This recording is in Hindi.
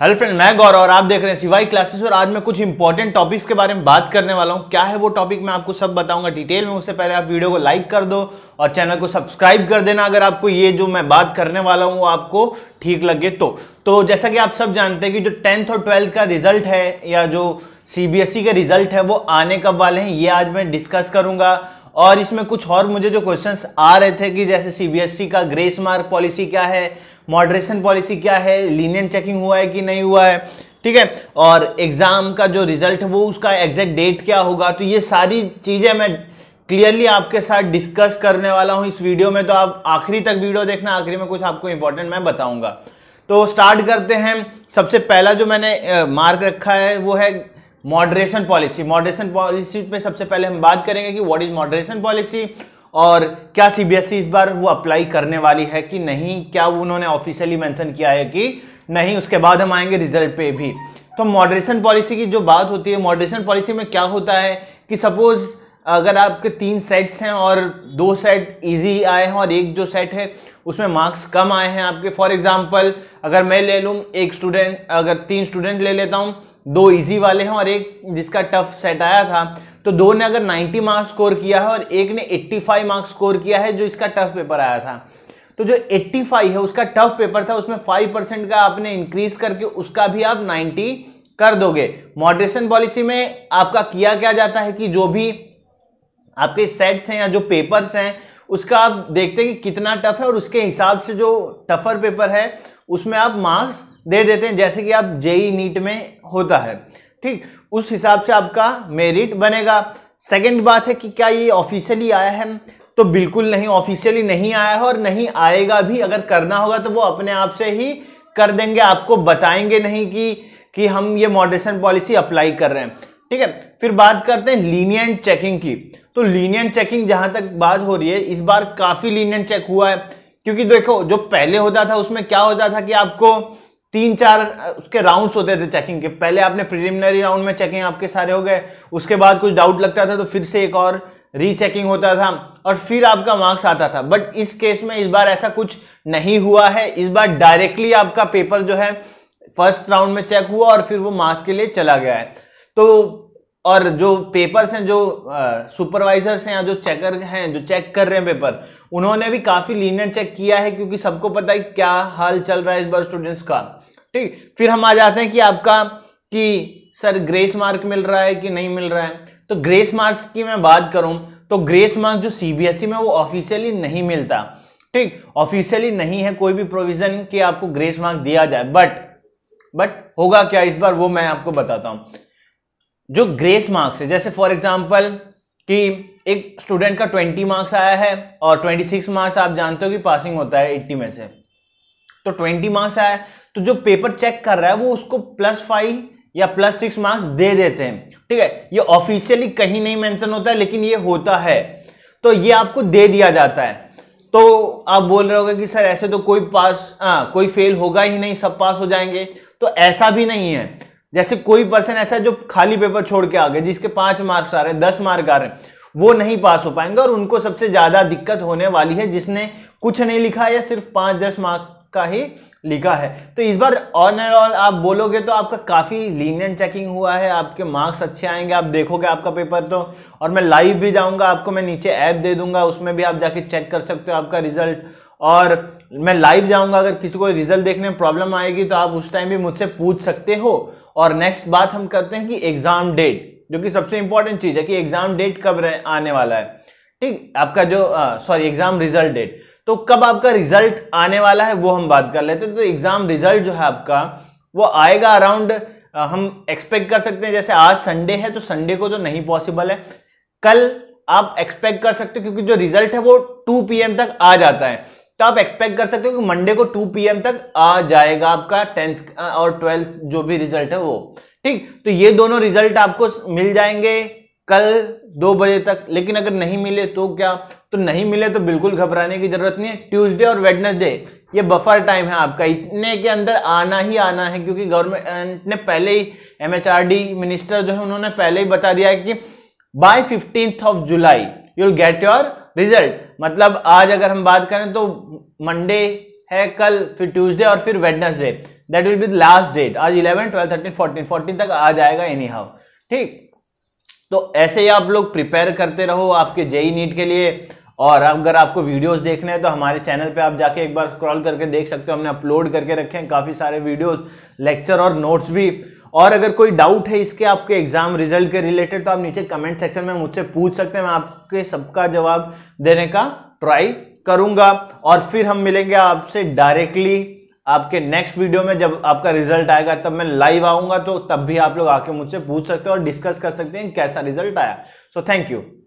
हेलो फ्रेंड मैं गौरव और आप देख रहे हैं सिवाई क्लासेस और आज मैं कुछ इंपॉर्टेंट टॉपिक्स के बारे में बात करने वाला हूँ क्या है वो टॉपिक मैं आपको सब बताऊंगा डिटेल में उससे पहले आप वीडियो को लाइक कर दो और चैनल को सब्सक्राइब कर देना अगर आपको ये जो मैं बात करने वाला हूँ वो आपको ठीक लगे तो तो जैसा कि आप सब जानते हैं कि जो टेंथ और ट्वेल्थ का रिजल्ट है या जो ई का रिजल्ट है वो आने कब वाले हैं ये आज मैं डिस्कस करूंगा और इसमें कुछ और मुझे जो क्वेश्चंस आ रहे थे कि जैसे सी e का ग्रेस मार्क पॉलिसी क्या है मॉडरेशन पॉलिसी क्या है लीनियन चेकिंग हुआ है कि नहीं हुआ है ठीक है और एग्ज़ाम का जो रिजल्ट है वो उसका एग्जैक्ट डेट क्या होगा तो ये सारी चीज़ें मैं क्लियरली आपके साथ डिस्कस करने वाला हूँ इस वीडियो में तो आप आखिरी तक वीडियो देखना आखिरी में कुछ आपको इंपॉर्टेंट मैं बताऊंगा तो स्टार्ट करते हैं सबसे पहला जो मैंने मार्क रखा है वो है मॉडरेशन पॉलिसी मॉडरेशन पॉलिसी पे सबसे पहले हम बात करेंगे कि व्हाट इज मॉडरेशन पॉलिसी और क्या सीबीएसई e इस बार वो अप्लाई करने वाली है कि नहीं क्या उन्होंने ऑफिशियली मेंशन किया है कि नहीं उसके बाद हम आएंगे रिजल्ट पे भी तो मॉडरेशन पॉलिसी की जो बात होती है मॉडरेशन पॉलिसी में क्या होता है कि सपोज अगर आपके तीन सेट्स हैं और दो सेट इजी आए हैं और एक जो सेट है उसमें मार्क्स कम आए हैं आपके फॉर एग्जांपल अगर मैं ले लूँ एक स्टूडेंट अगर तीन स्टूडेंट ले लेता हूँ दो इजी वाले हैं और एक जिसका टफ सेट आया था तो दो ने अगर 90 मार्क्स स्कोर किया है और एक ने 85 मार्क्स स्कोर किया है जो इसका टफ पेपर आया था तो जो 85 है उसका टफ पेपर था उसमें 5 परसेंट का आपने इंक्रीज करके उसका भी आप 90 कर दोगे मॉडरेशन पॉलिसी में आपका किया क्या जाता है कि जो भी आपके सेट्स हैं या जो पेपर्स हैं उसका आप देखते हैं कि कितना टफ है और उसके हिसाब से जो टफर पेपर है उसमें आप मार्क्स दे देते हैं जैसे कि आप जेई नीट में होता है ठीक उस हिसाब से आपका मेरिट बनेगा सेकंड बात है कि क्या ये ऑफिशियली आया है तो बिल्कुल नहीं ऑफिशियली नहीं आया है और नहीं आएगा भी अगर करना होगा तो वो अपने आप से ही कर देंगे आपको बताएंगे नहीं कि कि हम ये मॉडरेशन पॉलिसी अप्लाई कर रहे हैं ठीक है फिर बात करते हैं लीनियंट चेकिंग की तो लीनियंट चेकिंग जहां तक बात हो रही है इस बार काफी लीनियंट चेक हुआ है क्योंकि देखो जो पहले होता था उसमें क्या होता था कि आपको तीन चार उसके राउंड्स होते थे चेकिंग के पहले आपने प्रिलिमिनरी राउंड में चेकिंग आपके सारे हो गए उसके बाद कुछ डाउट लगता था तो फिर से एक और रीचेकिंग होता था और फिर आपका मार्क्स आता था बट इस केस में इस बार ऐसा कुछ नहीं हुआ है इस बार डायरेक्टली आपका पेपर जो है फर्स्ट राउंड में चेक हुआ और फिर वो मार्क्स के लिए चला गया है तो और जो पेपर्स हैं जो सुपरवाइजर्स हैं या जो चेकर हैं जो चेक कर रहे हैं पेपर उन्होंने भी काफ़ी लीनियर चेक किया है क्योंकि सबको पता है क्या हाल चल रहा है इस बार स्टूडेंट्स का ठीक फिर हम आ जाते हैं कि आपका कि सर ग्रेस मार्क मिल रहा है कि नहीं मिल रहा है तो ग्रेस मार्क्स की मैं बात करूं तो ग्रेस मार्क जो सीबीएसई e में वो ऑफिशियली नहीं मिलता ठीक ऑफिशियली नहीं है कोई भी प्रोविजन कि आपको ग्रेस मार्क दिया जाए बट बट होगा क्या इस बार वो मैं आपको बताता हूं जो ग्रेस मार्क्स है जैसे फॉर एग्जाम्पल कि एक स्टूडेंट का ट्वेंटी मार्क्स आया है और ट्वेंटी सिक्स मार्क्स आप जानते हो कि पासिंग होता है एट्टी में से तो ट्वेंटी मार्क्स आया तो जो पेपर चेक कर रहा है वो उसको प्लस फाइव या प्लस सिक्स मार्क्स दे देते हैं ठीक है ये ऑफिशियली कहीं नहीं मेंशन होता है लेकिन ये होता है तो ये आपको दे दिया जाता है तो आप बोल रहे होगे कि सर ऐसे तो कोई पास आ, कोई फेल होगा ही नहीं सब पास हो जाएंगे तो ऐसा भी नहीं है जैसे कोई पर्सन ऐसा जो खाली पेपर छोड़ के आ गए जिसके पांच मार्क्स आ रहे हैं दस मार्क आ रहे हैं वो नहीं पास हो पाएंगे और उनको सबसे ज्यादा दिक्कत होने वाली है जिसने कुछ नहीं लिखा या सिर्फ पांच दस मार्क का ही लिखा है तो इस बार ऑन एंड ऑल आप बोलोगे तो आपका काफ़ी लीनियंट चेकिंग हुआ है आपके मार्क्स अच्छे आएंगे आप देखोगे आपका पेपर तो और मैं लाइव भी जाऊंगा आपको मैं नीचे ऐप दे दूंगा उसमें भी आप जाके चेक कर सकते हो आपका रिजल्ट और मैं लाइव जाऊंगा अगर किसी को रिजल्ट देखने में प्रॉब्लम आएगी तो आप उस टाइम भी मुझसे पूछ सकते हो और नेक्स्ट बात हम करते हैं कि एग्ज़ाम डेट जो कि सबसे इंपॉर्टेंट चीज़ है कि एग्ज़ाम डेट कब आने वाला है ठीक आपका जो सॉरी एग्ज़ाम रिजल्ट डेट तो कब आपका रिजल्ट आने वाला है वो हम बात कर लेते हैं तो एग्जाम रिजल्ट जो है आपका वो आएगा अराउंड हम एक्सपेक्ट कर सकते हैं जैसे आज संडे है तो संडे को तो नहीं पॉसिबल है कल आप एक्सपेक्ट कर सकते हो क्योंकि जो रिजल्ट है वो 2 पीएम तक आ जाता है तो आप एक्सपेक्ट कर सकते हो कि मंडे को 2 पीएम तक आ जाएगा आपका टेंथ और ट्वेल्थ जो भी रिजल्ट है वो ठीक तो ये दोनों रिजल्ट आपको मिल जाएंगे कल दो बजे तक लेकिन अगर नहीं मिले तो क्या तो नहीं मिले तो बिल्कुल घबराने की जरूरत नहीं है ट्यूसडे और वेडनेसडे ये बफर टाइम है आपका इतने के अंदर आना ही आना है क्योंकि गवर्नमेंट ने पहले ही एमएचआरडी मिनिस्टर जो है उन्होंने पहले ही बता दिया है कि by fifteenth of July you will get your result मतलब आज अगर हम बात करें तो मंडे है कल फिर ट्यूजडे और फिर Wednesday that will be last date आज eleven twelve thirteen fourteen fourteen तक आ जाएगा एनी हाउ ठीक तो ऐसे ही आप लोग प्रिपेयर करते रहो आपके जेई नीट e के लिए और अगर आपको वीडियोस देखने हैं तो हमारे चैनल पे आप जाके एक बार स्क्रॉल करके देख सकते हो हमने अपलोड करके रखे हैं काफ़ी सारे वीडियोस लेक्चर और नोट्स भी और अगर कोई डाउट है इसके आपके एग्जाम रिजल्ट के रिलेटेड तो आप नीचे कमेंट सेक्शन में मुझसे पूछ सकते हैं मैं आपके सबका जवाब देने का ट्राई करूंगा और फिर हम मिलेंगे आपसे डायरेक्टली आपके नेक्स्ट वीडियो में जब आपका रिजल्ट आएगा तब मैं लाइव आऊंगा तो तब भी आप लोग आके मुझसे पूछ सकते हैं और डिस्कस कर सकते हैं कैसा रिजल्ट आया सो थैंक यू